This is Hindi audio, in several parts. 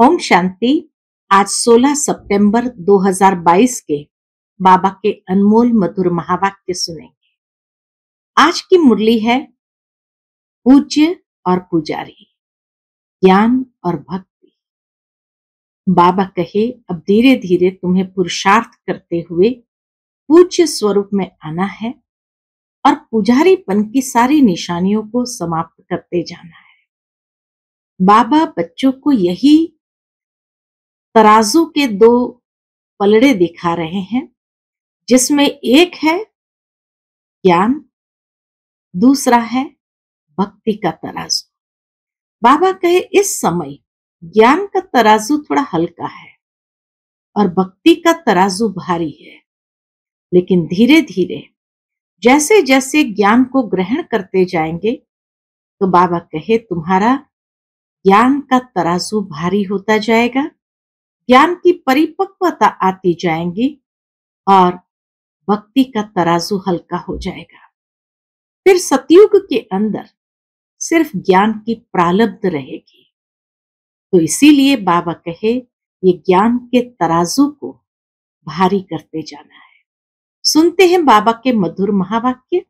ओम शांति आज 16 सितंबर 2022 के बाबा के अनमोल मधुर महावाक्य सुनेंगे आज की मुरली है पूज्य और पुजारी ज्ञान और भक्ति बाबा कहे अब धीरे धीरे तुम्हें पुरुषार्थ करते हुए पूज्य स्वरूप में आना है और पुजारीपन की सारी निशानियों को समाप्त करते जाना है बाबा बच्चों को यही तराजू के दो पलड़े दिखा रहे हैं जिसमें एक है ज्ञान दूसरा है भक्ति का तराजू बाबा कहे इस समय ज्ञान का तराजू थोड़ा हल्का है और भक्ति का तराजू भारी है लेकिन धीरे धीरे जैसे जैसे ज्ञान को ग्रहण करते जाएंगे तो बाबा कहे तुम्हारा ज्ञान का तराजू भारी होता जाएगा ज्ञान की परिपक्वता आती जाएंगी और भक्ति का तराजू हल्का हो जाएगा फिर सतयुग के अंदर सिर्फ ज्ञान की प्रालब्ध रहेगी तो इसीलिए बाबा कहे ये ज्ञान के तराजू को भारी करते जाना है सुनते हैं बाबा के मधुर महावाक्य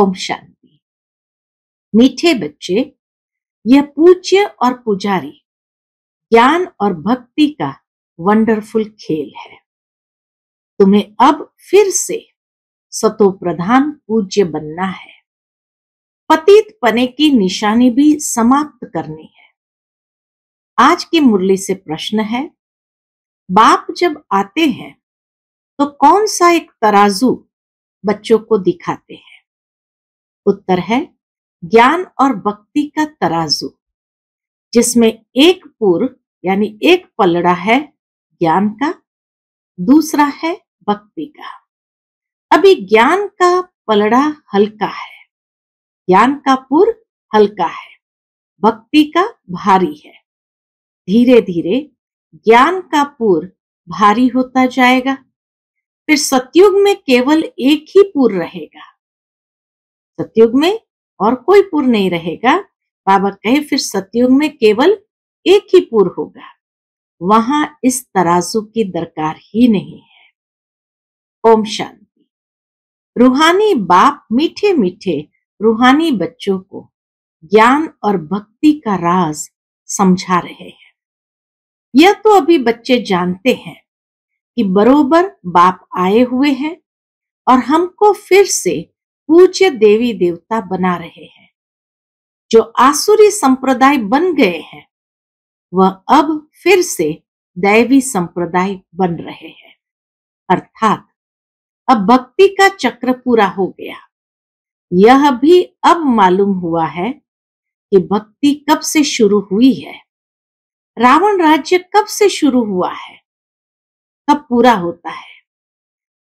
ओम शांति मीठे बच्चे यह पूज्य और पुजारी ज्ञान और भक्ति का वंडरफुल खेल है तुम्हें अब फिर से सतो प्रधान पूज्य बनना है पतित पने की निशानी भी समाप्त करनी है आज की मुरली से प्रश्न है बाप जब आते हैं तो कौन सा एक तराजू बच्चों को दिखाते हैं उत्तर है ज्ञान और भक्ति का तराजू जिसमें एक पूर्व यानी एक पलड़ा है ज्ञान का दूसरा है भक्ति का अभी ज्ञान का पलड़ा हल्का है ज्ञान का पुर हल्का है भक्ति का भारी है धीरे धीरे ज्ञान का पुर भारी होता जाएगा फिर सतयुग में केवल एक ही पुर रहेगा सतयुग में और कोई पुर नहीं रहेगा बाबा कहे फिर सतयुग में केवल एक ही पुर होगा वहां इस तराजू की दरकार ही नहीं है ओम शांति रूहानी बाप मीठे मीठे रूहानी बच्चों को ज्ञान और भक्ति का राज समझा रहे हैं यह तो अभी बच्चे जानते हैं कि बरोबर बाप आए हुए हैं और हमको फिर से पूज्य देवी देवता बना रहे हैं जो आसुरी संप्रदाय बन गए हैं वह अब फिर से दैवी संप्रदाय बन रहे हैं अर्थात अब भक्ति का चक्र पूरा हो गया यह भी अब मालूम हुआ है कि भक्ति कब से शुरू हुई है रावण राज्य कब से शुरू हुआ है कब पूरा होता है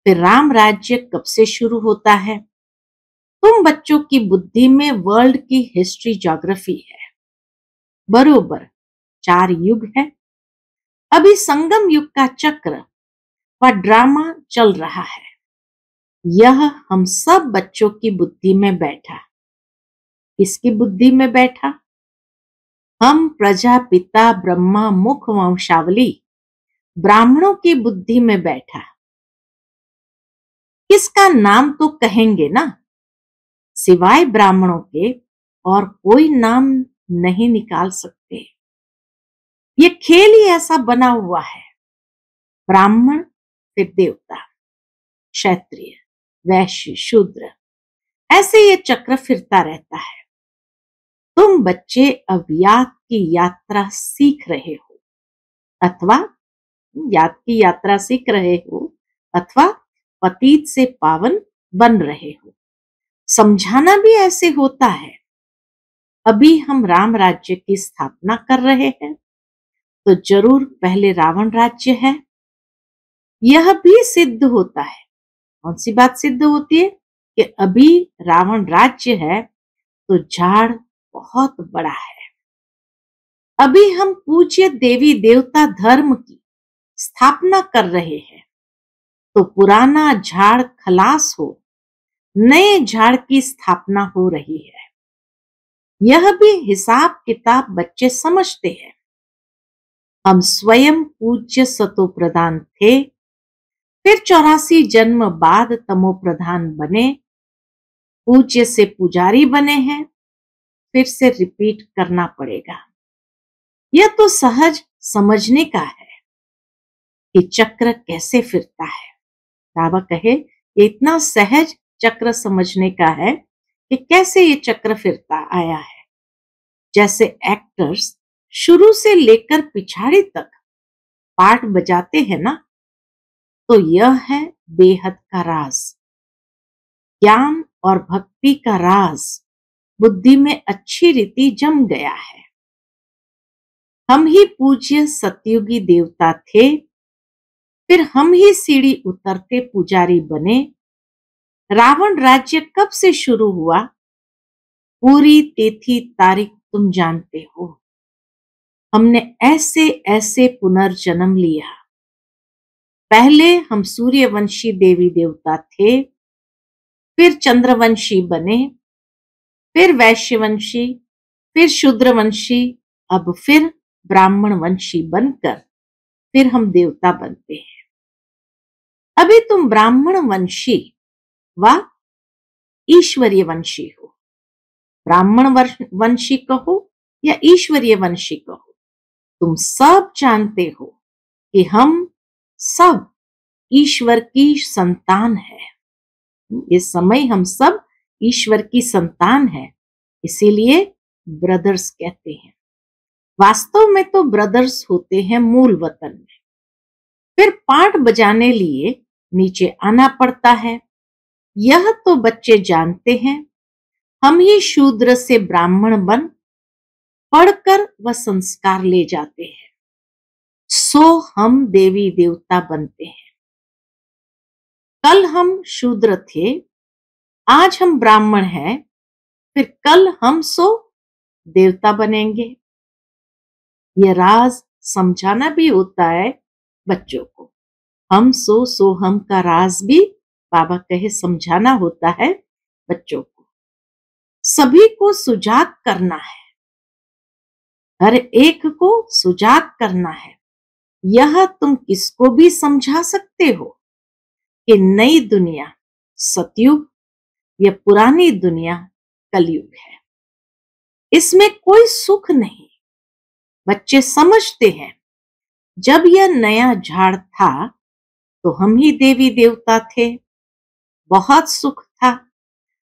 फिर राम राज्य कब से शुरू होता है तुम बच्चों की बुद्धि में वर्ल्ड की हिस्ट्री जोग्राफी है बरोबर चार युग है अभी संगम युग का चक्र व ड्रामा चल रहा है यह हम सब बच्चों की बुद्धि में बैठा किसकी बुद्धि में बैठा हम प्रजा पिता ब्रह्मा मुख वंशावली ब्राह्मणों की बुद्धि में बैठा किसका नाम तो कहेंगे ना सिवाय ब्राह्मणों के और कोई नाम नहीं निकाल सकते ये खेल ही ऐसा बना हुआ है ब्राह्मण फिर देवता क्षत्रिय वैश्य शूद्र ऐसे ये चक्र फिरता रहता है तुम बच्चे अव्यात की यात्रा सीख रहे हो अथवा याद की यात्रा सीख रहे हो अथवा पतीत से पावन बन रहे हो समझाना भी ऐसे होता है अभी हम राम राज्य की स्थापना कर रहे हैं तो जरूर पहले रावण राज्य है यह भी सिद्ध होता है कौन सी बात सिद्ध होती है कि अभी रावण राज्य है तो झाड़ बहुत बड़ा है अभी हम पूज्य देवी देवता धर्म की स्थापना कर रहे हैं तो पुराना झाड़ खलास हो नए झाड़ की स्थापना हो रही है यह भी हिसाब किताब बच्चे समझते हैं हम स्वयं पूज्य सतो प्रधान थे फिर चौरासी जन्म बाद तमो प्रधान बने पूज्य से पुजारी बने हैं फिर से रिपीट करना पड़ेगा यह तो सहज समझने का है कि चक्र कैसे फिरता है बाबा कहे ये इतना सहज चक्र समझने का है कि कैसे ये चक्र फिरता आया है जैसे एक्टर्स शुरू से लेकर पिछाड़े तक पाठ बजाते हैं ना तो यह है बेहद का राज ज्ञान और भक्ति का राज बुद्धि में अच्छी रीति जम गया है हम ही पूज्य सतयुगी देवता थे फिर हम ही सीढ़ी उतरते पुजारी बने रावण राज्य कब से शुरू हुआ पूरी तिथि तारीख तुम जानते हो हमने ऐसे ऐसे पुनर्जन्म लिया पहले हम सूर्यवंशी देवी देवता थे फिर चंद्रवंशी बने फिर वैश्यवंशी फिर शूद्रवंशी अब फिर ब्राह्मण वंशी बनकर फिर हम देवता बनते हैं अभी तुम ब्राह्मण वंशी व ईश्वरीय वंशी हो ब्राह्मण वंशी कहो या ईश्वरीय वंशी कहो तुम सब जानते हो कि हम सब ईश्वर की संतान है इस समय हम सब ईश्वर की संतान है इसीलिए ब्रदर्स कहते हैं वास्तव में तो ब्रदर्स होते हैं मूल वतन में फिर पाठ बजाने लिए नीचे आना पड़ता है यह तो बच्चे जानते हैं हम ही शूद्र से ब्राह्मण बन पढ़कर वह संस्कार ले जाते हैं सो हम देवी देवता बनते हैं कल हम शूद्र थे आज हम ब्राह्मण हैं फिर कल हम सो देवता बनेंगे यह राज समझाना भी होता है बच्चों को हम सो सो हम का राज भी बाबा कहे समझाना होता है बच्चों को सभी को सुजाग करना है हर एक को सुजाग करना है यह तुम किसको भी समझा सकते हो कि नई दुनिया सतयुग या पुरानी दुनिया कलयुग है इसमें कोई सुख नहीं बच्चे समझते हैं जब यह नया झाड़ था तो हम ही देवी देवता थे बहुत सुख था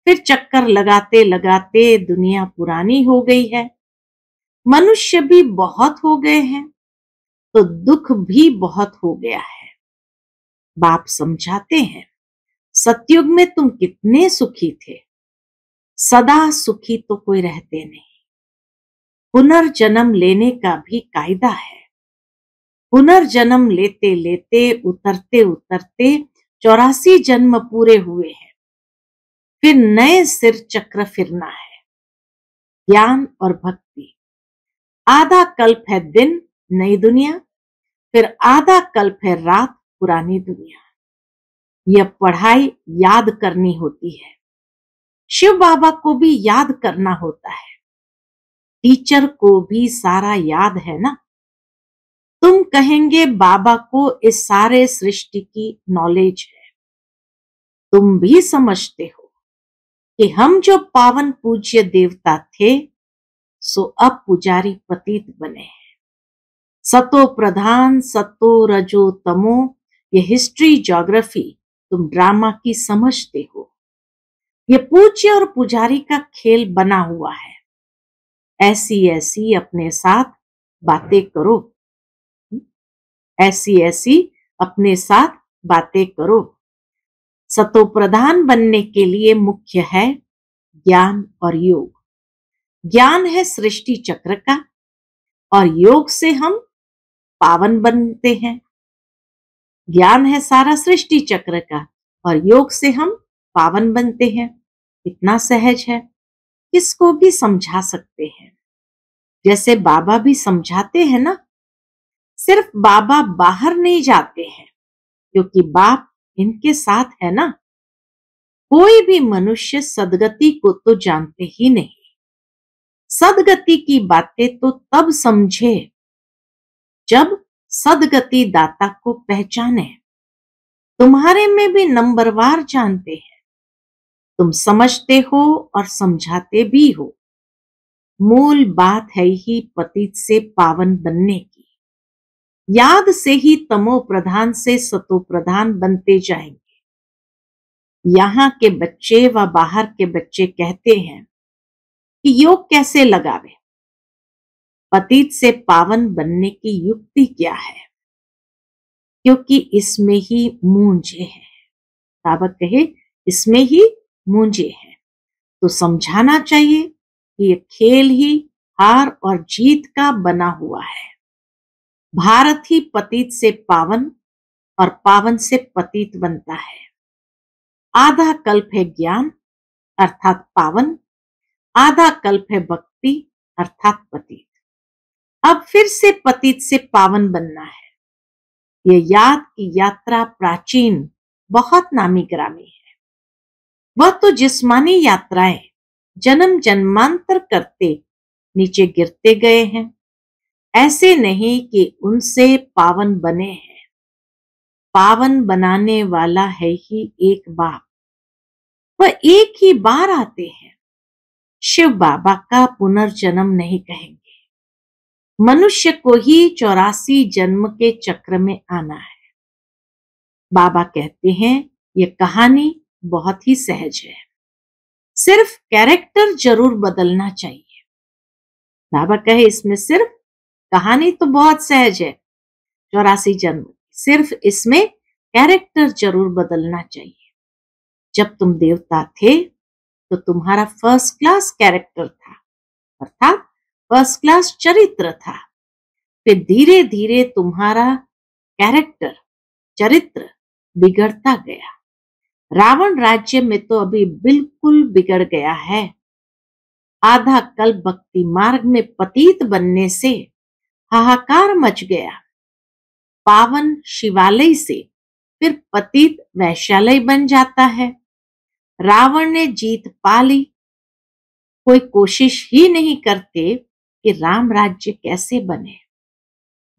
फिर चक्कर लगाते लगाते दुनिया पुरानी हो गई है मनुष्य भी बहुत हो गए हैं तो दुख भी बहुत हो गया है बाप समझाते हैं सतयुग में तुम कितने सुखी थे सदा सुखी तो कोई रहते नहीं पुनर्जन्म लेने का भी कायदा है पुनर्जन्म लेते लेते उतरते उतरते चौरासी जन्म पूरे हुए हैं फिर नए सिर चक्र फिरना है ज्ञान और भक्ति आधा कल्प है दिन नई दुनिया फिर आधा कल्प है रात पुरानी दुनिया यह पढ़ाई याद करनी होती है शिव बाबा को भी याद करना होता है टीचर को भी सारा याद है ना तुम कहेंगे बाबा को इस सारे सृष्टि की नॉलेज है तुम भी समझते हो कि हम जो पावन पूज्य देवता थे सो अब पुजारी पतित बने सतो प्रधान सतो रजो तमो ये हिस्ट्री ज्योग्राफी तुम ड्रामा की समझते हो ये पूज्य और पुजारी का खेल बना हुआ है ऐसी ऐसी अपने साथ बातें करो हम्म? ऐसी ऐसी अपने साथ बातें करो सतो प्रधान बनने के लिए मुख्य है ज्ञान और योग ज्ञान है सृष्टि चक्र का और योग से हम पावन बनते हैं ज्ञान है सारा सृष्टि चक्र का और योग से हम पावन बनते हैं इतना सहज है किसको भी समझा सकते हैं जैसे बाबा भी समझाते हैं ना सिर्फ बाबा बाहर नहीं जाते हैं क्योंकि बाप इनके साथ है ना कोई भी मनुष्य सदगति को तो जानते ही नहीं सदगति की बातें तो तब समझे जब सदगति दाता को पहचाने तुम्हारे में भी नंबरवार जानते हैं तुम समझते हो और समझाते भी हो मूल बात है ही पतित से पावन बनने की याद से ही तमो प्रधान से सतो प्रधान बनते जाएंगे यहाँ के बच्चे व बाहर के बच्चे कहते हैं कि योग कैसे लगावे पतित से पावन बनने की युक्ति क्या है क्योंकि इसमें ही मूंझे हैं ताबक कहे इसमें ही मूंझे हैं तो समझाना चाहिए कि ये खेल ही हार और जीत का बना हुआ है भारत ही पतित से पावन और पावन से पतित बनता है आधा कल्प है ज्ञान अर्थात पावन आधा कल्प है भक्ति अर्थात पतित अब फिर से पतित से पावन बनना है यह याद की यात्रा प्राचीन बहुत नामी ग्रामी है वह तो जिस्मानी यात्राएं जन्म जन्मांतर करते नीचे गिरते गए हैं ऐसे नहीं कि उनसे पावन बने हैं पावन बनाने वाला है ही एक बाप वह एक ही बार आते हैं शिव बाबा का पुनर्जन्म नहीं कहेंगे मनुष्य को ही चौरासी जन्म के चक्र में आना है बाबा कहते हैं ये कहानी बहुत ही सहज है सिर्फ कैरेक्टर जरूर बदलना चाहिए बाबा कहे इसमें सिर्फ कहानी तो बहुत सहज है चौरासी जन्म सिर्फ इसमें कैरेक्टर जरूर बदलना चाहिए जब तुम देवता थे तो तुम्हारा फर्स्ट क्लास कैरेक्टर था अर्थात फर्स्ट क्लास चरित्र था फिर धीरे धीरे तुम्हारा कैरेक्टर चरित्र बिगड़ता गया रावण राज्य में तो अभी बिल्कुल बिगड़ गया है आधा कल भक्ति मार्ग में पतित बनने से हाहाकार मच गया पावन शिवालय से फिर पतित वैशालय बन जाता है रावण ने जीत पा ली कोई कोशिश ही नहीं करते कि राम राज्य कैसे बने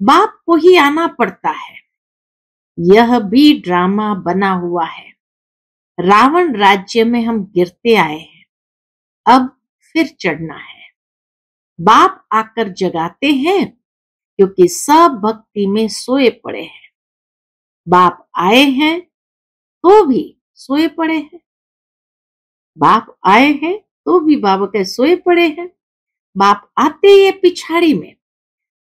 बाप को ही आना पड़ता है यह भी ड्रामा बना हुआ है रावण राज्य में हम गिरते आए हैं अब फिर चढ़ना है बाप आकर जगाते हैं क्योंकि सब भक्ति में सोए पड़े हैं बाप आए हैं तो भी सोए पड़े हैं बाप आए हैं तो भी बाबा के सोए पड़े हैं बाप आते ही पिछाड़ी में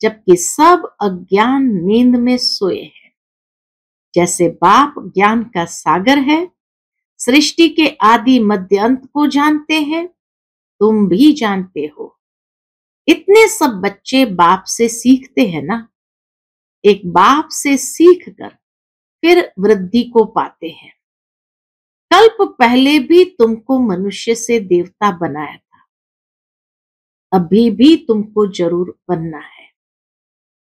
जबकि सब अज्ञान नींद में सोए हैं जैसे बाप ज्ञान का सागर है सृष्टि के आदि मध्य अंत को जानते हैं तुम भी जानते हो इतने सब बच्चे बाप से सीखते हैं ना एक बाप से सीख कर फिर वृद्धि को पाते हैं कल्प पहले भी तुमको मनुष्य से देवता बनाया था अभी भी तुमको जरूर बनना है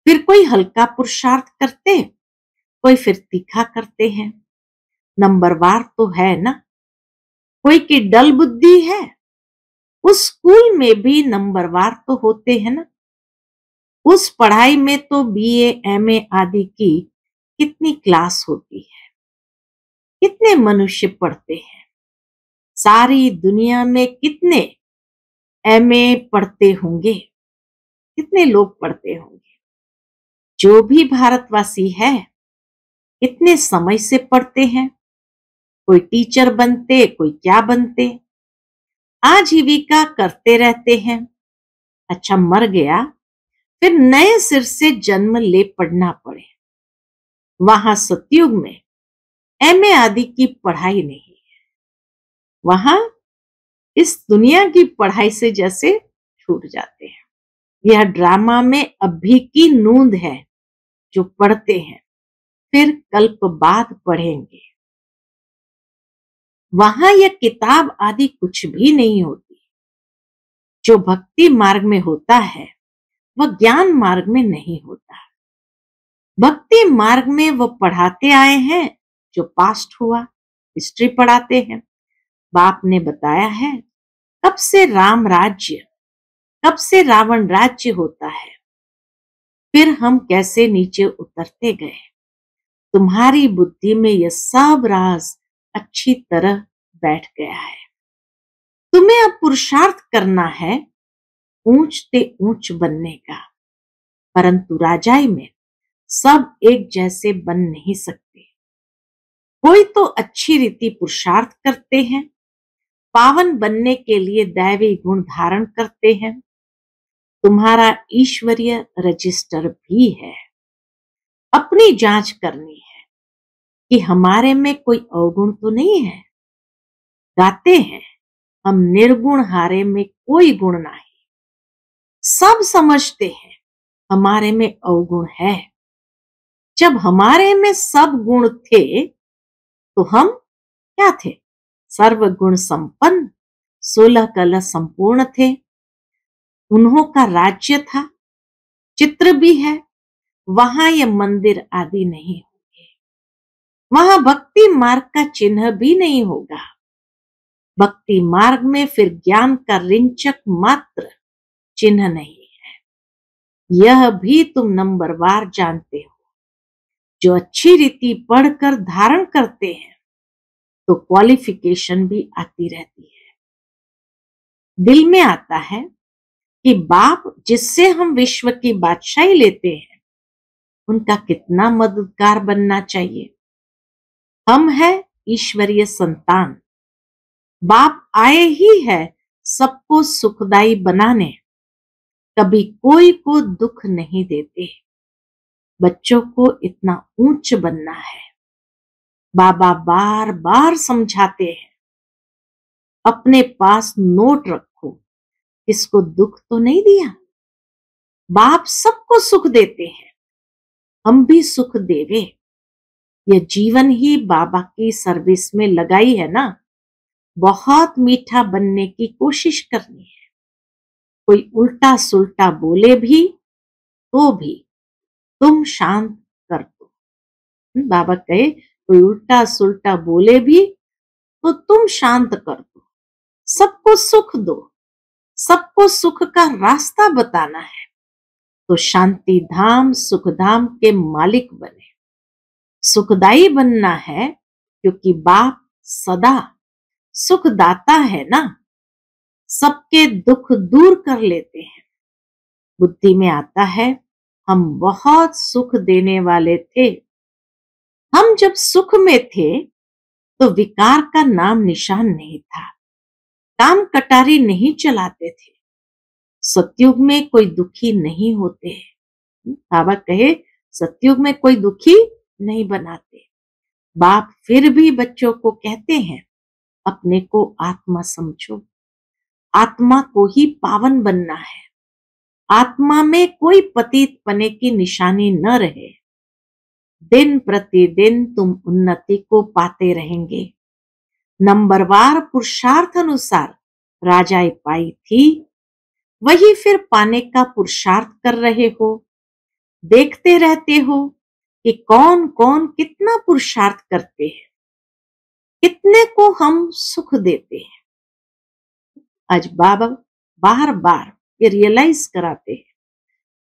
फिर कोई हल्का पुरुषार्थ करते कोई फिर तीखा करते हैं नंबरवार तो है ना कोई की डल बुद्धि है उस स्कूल में भी नंबरवार तो होते हैं ना उस पढ़ाई में तो बीए, एमए आदि की कितनी क्लास होती है कितने मनुष्य पढ़ते हैं सारी दुनिया में कितने ए पढ़ते होंगे कितने लोग पढ़ते होंगे जो भी भारतवासी है कितने समय से पढ़ते हैं कोई टीचर बनते कोई क्या बनते आजीविका करते रहते हैं अच्छा मर गया फिर नए सिर से जन्म ले पढ़ना पड़े वहां सतयुग में एमए आदि की पढ़ाई नहीं है वहां इस दुनिया की पढ़ाई से जैसे छूट जाते हैं यह ड्रामा में अभी की नूंद है जो पढ़ते हैं फिर कल्प बाद पढ़ेंगे वहां यह किताब आदि कुछ भी नहीं होती जो भक्ति मार्ग में होता है वह ज्ञान मार्ग में नहीं होता भक्ति मार्ग में वह पढ़ाते आए हैं जो पास्ट हुआ हिस्ट्री पढ़ाते हैं बाप ने बताया है कब से राम राज्य कब से रावण राज्य होता है फिर हम कैसे नीचे उतरते गए तुम्हारी बुद्धि में यह सब राज अच्छी तरह बैठ गया है तुम्हें अब पुरुषार्थ करना है ऊंच ते ऊंच बनने का परंतु राजाई में सब एक जैसे बन नहीं सकते कोई तो अच्छी रीति पुरुषार्थ करते हैं पावन बनने के लिए दैवी गुण धारण करते हैं तुम्हारा ईश्वरीय रजिस्टर भी है अपनी जांच करनी है कि हमारे में कोई अवगुण तो नहीं है गाते हैं हम निर्गुण हारे में कोई गुण नहीं सब समझते हैं हमारे में अवगुण है जब हमारे में सब गुण थे तो हम क्या थे सर्वगुण संपन्न सोलह कला संपूर्ण थे उन्हों का राज्य था चित्र भी है वहां ये मंदिर आदि नहीं होंगे वहां भक्ति मार्ग का चिन्ह भी नहीं होगा भक्ति मार्ग में फिर ज्ञान का रिंचक मात्र चिन्ह नहीं है यह भी तुम नंबरवार जानते हो जो अच्छी रीति पढ़कर धारण करते हैं तो क्वालिफिकेशन भी आती रहती है दिल में आता है कि बाप जिससे हम विश्व की बादशाही लेते हैं उनका कितना मददगार बनना चाहिए हम है ईश्वरीय संतान बाप आए ही है सबको सुखदाई बनाने कभी कोई को दुख नहीं देते हैं बच्चों को इतना ऊंच बनना है बाबा बार बार समझाते हैं अपने पास नोट रखो इसको दुख तो नहीं दिया बाप सबको सुख देते हैं हम भी सुख देवे यह जीवन ही बाबा की सर्विस में लगाई है ना बहुत मीठा बनने की कोशिश करनी है कोई उल्टा सुल्टा बोले भी तो भी तुम शांत कर दो हम्म, बाबा कहे कोई उल्टा सुलटा बोले भी तो तुम शांत कर दो सबको सुख दो सबको सुख का रास्ता बताना है तो शांति धाम सुख धाम के मालिक बने सुखदाई बनना है क्योंकि बाप सदा सुखदाता है ना सबके दुख दूर कर लेते हैं बुद्धि में आता है हम बहुत सुख देने वाले थे हम जब सुख में थे तो विकार का नाम निशान नहीं था काम कटारी नहीं चलाते थे सत्युग में कोई दुखी नहीं होते बाबा कहे सत्युग में कोई दुखी नहीं बनाते बाप फिर भी बच्चों को कहते हैं अपने को आत्मा समझो आत्मा को ही पावन बनना है आत्मा में कोई पतित पने की निशानी न रहे दिन प्रतिदिन तुम उन्नति को पाते रहेंगे नंबरवार पुरुषार्थ अनुसार राजाई पाई थी वही फिर पाने का पुरुषार्थ कर रहे हो देखते रहते हो कि कौन कौन कितना पुरुषार्थ करते हैं कितने को हम सुख देते हैं आज बाबा बार बार ये रियलाइज कराते हैं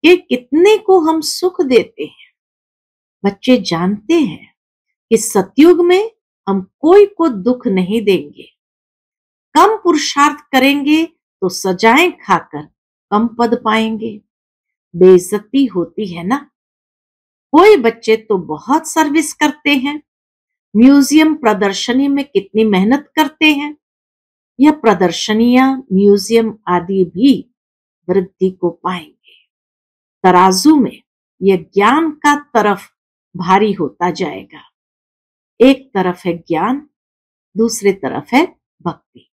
कि कितने को हम सुख देते हैं बच्चे जानते हैं कि सतयुग में हम कोई को दुख नहीं देंगे कम पुरुषार्थ करेंगे तो सजाएं खाकर कम पद पाएंगे बेइज्जती होती है ना कोई बच्चे तो बहुत सर्विस करते हैं म्यूजियम प्रदर्शनी में कितनी मेहनत करते हैं यह प्रदर्शनियां म्यूजियम आदि भी वृद्धि को पाएंगे तराजू में यह ज्ञान का तरफ भारी होता जाएगा एक तरफ है ज्ञान दूसरे तरफ है भक्ति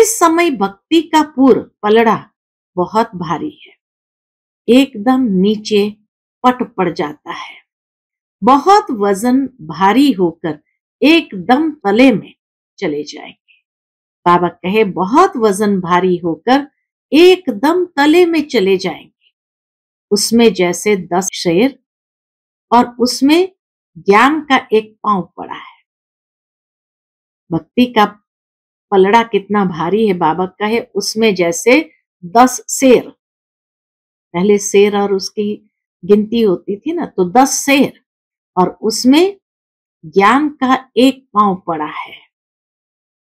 इस समय भक्ति का पूर्व पलड़ा बहुत भारी है एकदम नीचे पट पड़ जाता है बहुत वजन भारी होकर एकदम तले में चले जाएंगे बाबा कहे बहुत वजन भारी होकर एकदम तले में चले जाएंगे उसमें जैसे दस शेर और उसमें ज्ञान का एक पांव पड़ा है भक्ति का पलड़ा कितना भारी है बाबा का है उसमें जैसे दस शेर पहले शेर और उसकी गिनती होती थी ना तो दस शेर और उसमें ज्ञान का एक पांव पड़ा है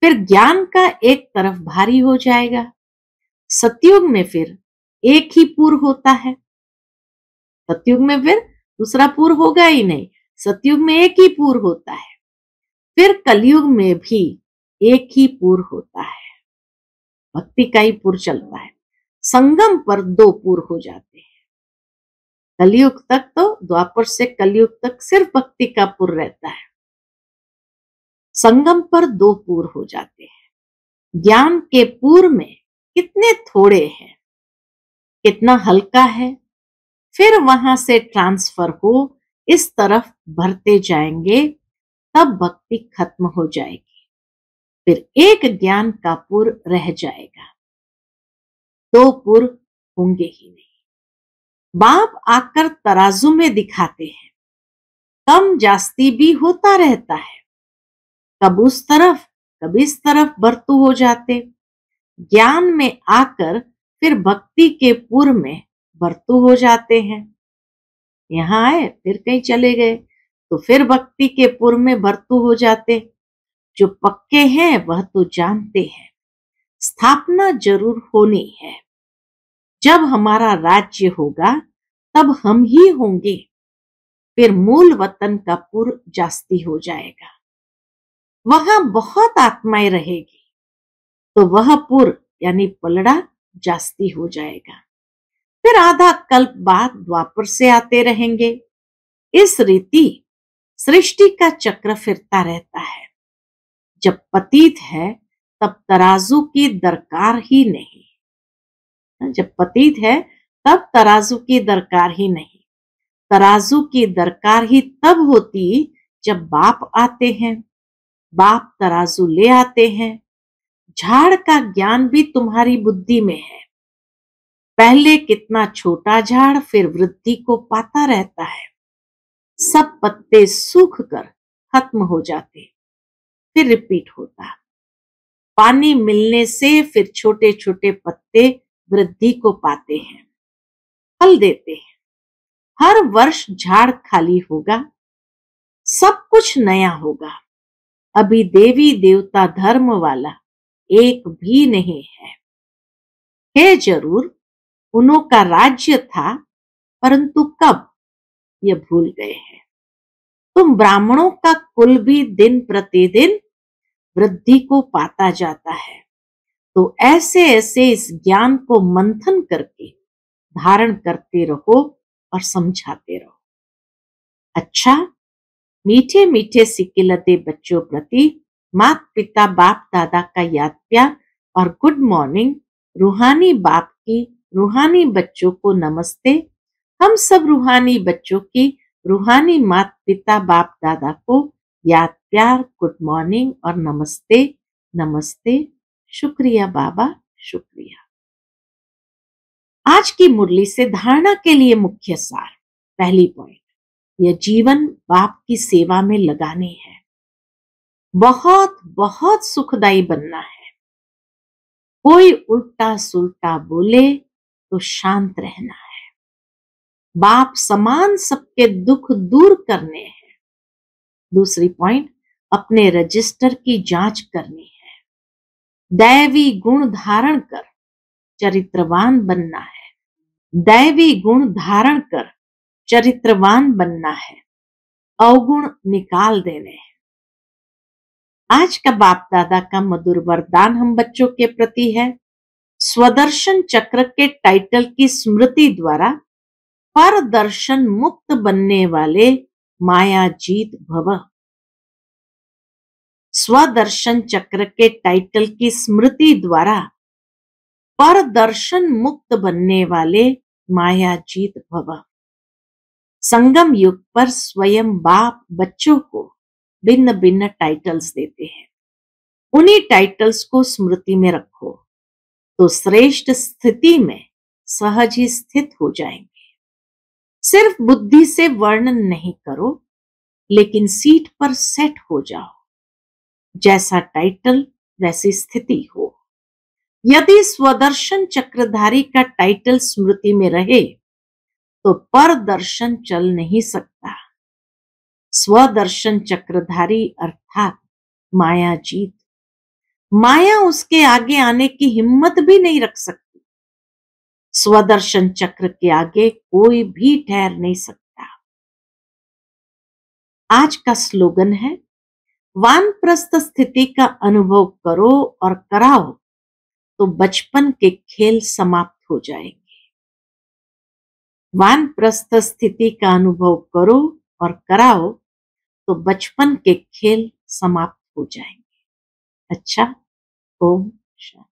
फिर ज्ञान का एक तरफ भारी हो जाएगा सतयुग में फिर एक ही पूर होता है सतयुग में फिर दूसरा पूर होगा ही नहीं सत्युग में एक ही पूर होता है फिर कलयुग में भी एक ही पूर होता है भक्ति का ही पूर चलता है संगम पर दो पूर हो जाते हैं कलयुग तक तो द्वापर से कलयुग तक सिर्फ भक्ति का पुर रहता है संगम पर दो पूर हो जाते हैं ज्ञान के पूर में कितने थोड़े हैं कितना हल्का है फिर वहां से ट्रांसफर हो इस तरफ भरते जाएंगे तब भक्ति खत्म हो जाएगी फिर एक ज्ञान का पुर रह जाएगा दो पुर होंगे ही नहीं बाप आकर तराजू में दिखाते हैं कम जास्ती भी होता रहता है कब उस तरफ कब इस तरफ बर्तु हो जाते ज्ञान में आकर फिर भक्ति के पूर्व में वर्तु हो जाते हैं यहाँ आए फिर कहीं चले गए तो फिर भक्ति के पूर्व में वर्तु हो जाते जो पक्के हैं वह तो जानते हैं स्थापना जरूर होनी है जब हमारा राज्य होगा तब हम ही होंगे फिर मूल वतन का पुर जास्ती हो जाएगा वहां बहुत आत्माएं रहेगी तो वह पुर यानी पलड़ा जास्ती हो जाएगा फिर आधा कल्प बाद द्वापर से आते रहेंगे इस रीति सृष्टि का चक्र फिरता रहता है जब पतित है तब तराजू की दरकार ही नहीं हाँ, जब पतित है तब तराजू की दरकार ही नहीं तराजू की दरकार ही तब होती जब बाप आते हैं बाप तराजू ले आते हैं झाड़ का ज्ञान भी तुम्हारी बुद्धि में है पहले कितना छोटा झाड़ फिर वृद्धि को पाता रहता है सब पत्ते सूख कर खत्म हो जाते फिर रिपीट होता पानी मिलने से फिर छोटे छोटे पत्ते वृद्धि को पाते हैं फल देते हैं हर वर्ष झाड़ खाली होगा सब कुछ नया होगा अभी देवी देवता धर्म वाला एक भी नहीं है हे जरूर उनों का राज्य था परंतु कब ये भूल गए हैं तुम ब्राह्मणों का कुल भी दिन प्रतिदिन वृद्धि को पाता जाता है तो ऐसे ऐसे इस ज्ञान को मंथन करके धारण करते रहो और समझाते रहो अच्छा मीठे मीठे सिकिलते बच्चों प्रति माँ पिता बाप दादा का याद प्यार और गुड मॉर्निंग रूहानी बाप की रूहानी बच्चों को नमस्ते हम सब रूहानी बच्चों की रूहानी मात पिता बाप दादा को याद प्यार गुड मॉर्निंग और नमस्ते नमस्ते शुक्रिया बाबा शुक्रिया आज की मुरली से धारणा के लिए मुख्य सार पहली पॉइंट यह जीवन बाप की सेवा में लगाने हैं बहुत बहुत सुखदाई बनना है कोई उल्टा सुलटा बोले तो शांत रहना है बाप समान सबके दुख दूर करने हैं दूसरी पॉइंट अपने रजिस्टर की जांच करनी है दैवी गुण धारण कर चरित्रवान बनना है दैवी गुण धारण कर चरित्रवान बनना है अवगुण निकाल देने हैं आज का बाप दादा का मधुर वरदान हम बच्चों के प्रति है स्वदर्शन चक्र के टाइटल की स्मृति द्वारा परदर्शन मुक्त बनने वाले माया जीत भव स्वदर्शन चक्र के टाइटल की स्मृति द्वारा परदर्शन मुक्त बनने वाले माया जीत भव संगम युग पर स्वयं बाप बच्चों को भिन्न भिन्न टाइटल्स देते हैं उन्हीं टाइटल्स को स्मृति में रखो तो श्रेष्ठ स्थिति में सहज ही स्थित हो जाएंगे सिर्फ बुद्धि से वर्णन नहीं करो लेकिन सीट पर सेट हो जाओ जैसा टाइटल वैसी स्थिति हो यदि स्वदर्शन चक्रधारी का टाइटल स्मृति में रहे तो परदर्शन चल नहीं सकता स्वदर्शन चक्रधारी अर्थात माया जीत माया उसके आगे आने की हिम्मत भी नहीं रख सकती स्वदर्शन चक्र के आगे कोई भी ठहर नहीं सकता आज का स्लोगन है वानप्रस्थ स्थिति का अनुभव करो और कराओ तो बचपन के खेल समाप्त हो जाएंगे वानप्रस्थ स्थिति का अनुभव करो और कराओ तो बचपन के खेल समाप्त हो जाएंगे अच्छा ओम शांति